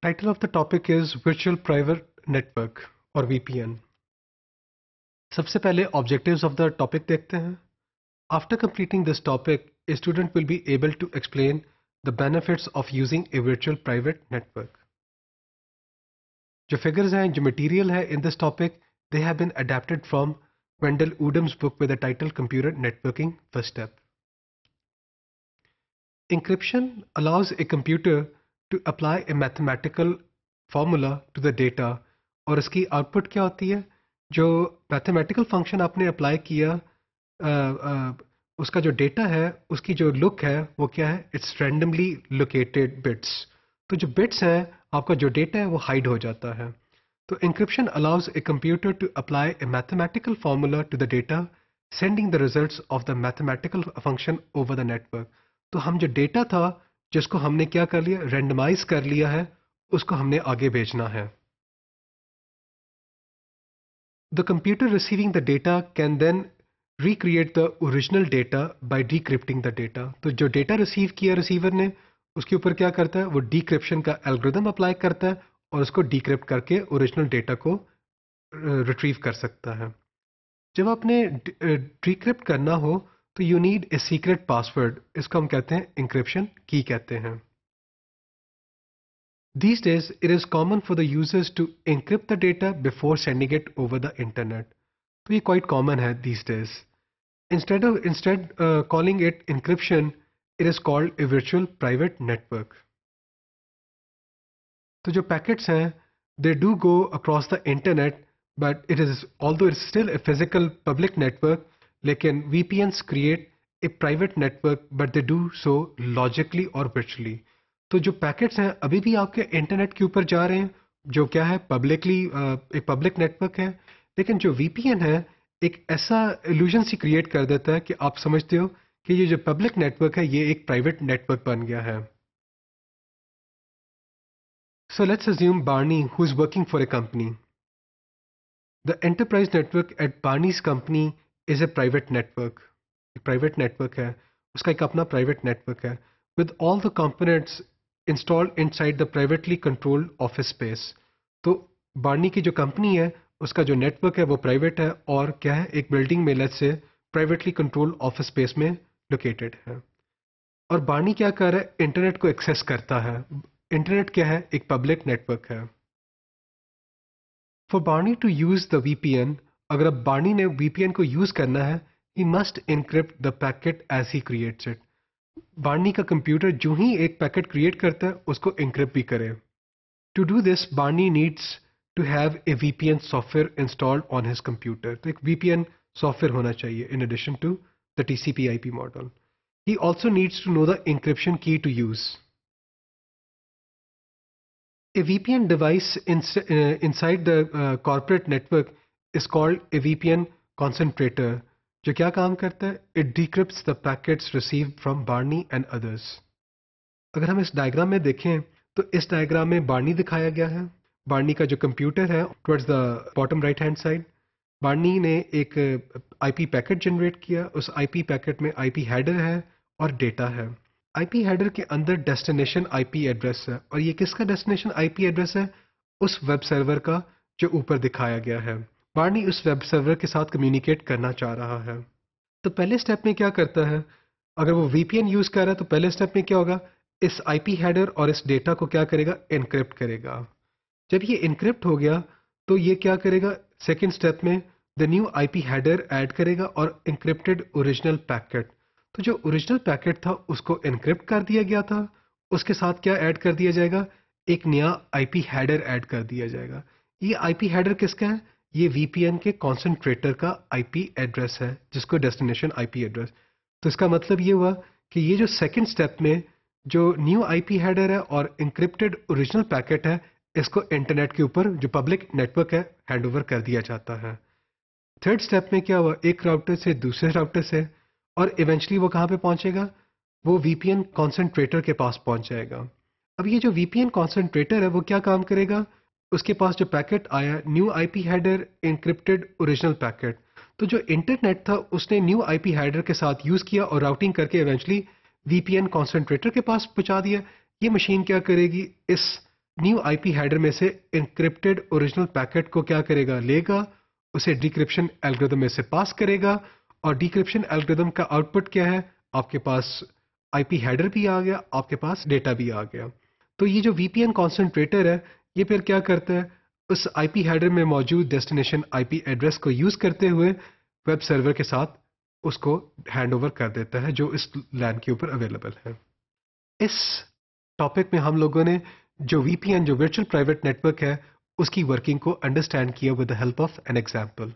Title of the topic is Virtual Private Network or VPN. सबसे पहले objectives of the topic देखते हैं. After completing this topic, a student will be able to explain the benefits of using a virtual private network. जो figures हैं, जो material है in this topic, they have been adapted from Wendell Udam's book with the title Computer Networking First Step. Encryption allows a computer to apply a mathematical formula to the data और इसकी output क्या होती है जो mathematical function आपने apply किया उसका जो डेटा है उसकी जो लुक है वो क्या है इट्स randomly लोकेटेड बिट्स तो जो बिट्स हैं आपका जो डेटा है वो हाइड हो जाता है तो encryption allows a computer to apply a mathematical formula to the data sending the results of the mathematical function over the network तो हम जो डेटा था जिसको हमने क्या कर लिया रेंडमाइज कर लिया है उसको हमने आगे भेजना है the computer receiving the data can then recreate the original data by decrypting the data तो जो डेटा रिसीव किया रिसीवर ने उसके ऊपर क्या करता है वो डिक्रिप्शन का एल्ग्रिदम अप्लाई करता है और उसको डिक्रिप्ट करके ओरिजिनल डेटा को रिट्रीव uh, कर सकता है जब आपने डिक्रिप्ट uh, करना हो तो you need a secret password इसको हम कहते हैं इंक्रिप्शन की कहते हैं these days it is common for the users to encrypt the data before sending it over the internet तो ये क्वाइट कॉमन है these days instead of instead calling it encryption it is called a virtual private network तो जो packets हैं they do go across the internet but it is although it still a physical public network लेकिन VPN create a private network but they do so logically और virtually तो जो packets हैं अभी भी आपके इंटरनेट के ऊपर जा रहे हैं जो क्या है पब्लिकली एक पब्लिक नेटवर्क है लेकिन जो वीपीएन है एक ऐसा एल्यूजन सी क्रिएट कर देता है कि आप समझते हो कि ये जो पब्लिक नेटवर्क है ये एक प्राइवेट नेटवर्क बन गया है so let's assume Barney who is working for a company the enterprise network at Barney's company is a private network एक प्राइवेट नेटवर्क है उसका एक अपना प्राइवेट नेटवर्क है with all the components installed inside the privately controlled office space तो Barney की जो company है उसका जो नेटवर्क है वो प्राइवेट है और क्या है एक बिल्डिंग में लेट से प्राइवेटली कंट्रोल ऑफिस स्पेस में लोकेटेड है और बार्नी क्या कर रहा है इंटरनेट को एक्सेस करता है इंटरनेट क्या है एक पब्लिक नेटवर्क है for Barney to use the VPN अगर अब बाणी ने वीपीएन को यूज करना है he must encrypt the packet as he creates it Barney का कंप्यूटर जो ही एक पैकेट क्रिएट करता है उसको इंक्रिप्ट भी करे to do this Barney needs to have a VPN software installed on his computer तो एक वीपीएन सॉफ्टवेयर होना चाहिए in addition to the TCP P model he also needs to know the encryption key to use a VPN device inside the inside network a V P N concentrator जो क्या काम करता है it decrypt the packets receive from Barney and others अगर हम इस diagram में देखें तो इस डायग्राम में बार्नी दिखाया गया है बार्नी का जो कंप्यूटर है towards the bottom right hand side Barney ने एक आईपी पैकेट जनरेट किया उस आईपी पैकेट में आईपी हेडर है और डेटा है आईपी हेडर के अंदर डेस्टिनेशन आईपी एड्रेस है और ये किसका डेस्टिनेशन आईपी एड्रेस है उस वेब सर्वर का जो ऊपर दिखाया गया है बार्नी उस वेब सर्वर के साथ कम्युनिकेट करना चाह रहा है तो पहले स्टेप में क्या करता है अगर वो वीपीएन यूज़ कर रहा है तो पहले स्टेप में क्या होगा इस आईपी हेडर और इस डेटा को क्या करेगा इनक्रिप्ट करेगा जब ये इनक्रिप्ट हो गया तो ये क्या करेगा सेकेंड स्टेप में the new I P header add करेगा और इंक्रिप्टेड ओरिजिनल पैकेट तो जो ओरिजिनल पैकेट था उसको इनक्रिप्ट कर दिया गया था उसके साथ क्या ऐड कर दिया जाएगा एक नया आई पी हैडर ऐड कर दिया जाएगा ये आई पी हैडर किसका है ये वीपीएन के कॉन्सेंट्रेटर का आईपी एड्रेस है जिसको डेस्टिनेशन आईपी एड्रेस तो इसका मतलब ये हुआ कि ये जो सेकंड स्टेप में जो न्यू आईपी हेडर है और इंक्रिप्टेड ओरिजिनल पैकेट है इसको इंटरनेट के ऊपर जो पब्लिक नेटवर्क है हैंडओवर कर दिया जाता है थर्ड स्टेप में क्या हुआ एक राउटर से दूसरे राउटर से और इवेंचुअली वो कहाँ पे पहुँचेगा वो वीपीएन कॉन्सेंट्रेटर के पास पहुँच जाएगा अब ये जो वीपीएन कॉन्सेंट्रेटर है वो क्या काम करेगा उसके पास जो पैकेट आया new IP header encrypted original packet तो जो इंटरनेट था उसने न्यू आईपी हेडर के साथ यूज़ किया और राउटिंग करके इवेंचुअली वीपीएन कॉन्सेंट्रेटर के पास पहुंचा दिया ये मशीन क्या करेगी इस न्यू आईपी हेडर में से इनक्रिप्टेड ओरिजिनल पैकेट को क्या करेगा लेगा उसे डिक्रिप्शन एल्ग्रिदम में से पास करेगा और डिक्रिप्शन एल्ग्रिदम का आउटपुट क्या है आपके पास आईपी हेडर भी आ गया आपके पास डेटा भी आ गया तो ये जो वीपीएन कॉन्सेंट्रेटर है ये फिर क्या करता है उस आईपी हेडर में मौजूद डेस्टिनेशन आईपी एड्रेस को यूज़ करते हुए वेब सर्वर के साथ उसको हैंड ओवर कर देता है जो इस लैन के ऊपर अवेलेबल है इस टॉपिक में हम लोगों ने जो वीपीएन जो वर्चुअल प्राइवेट नेटवर्क है उसकी वर्किंग को अंडरस्टैंड किया with the help of an example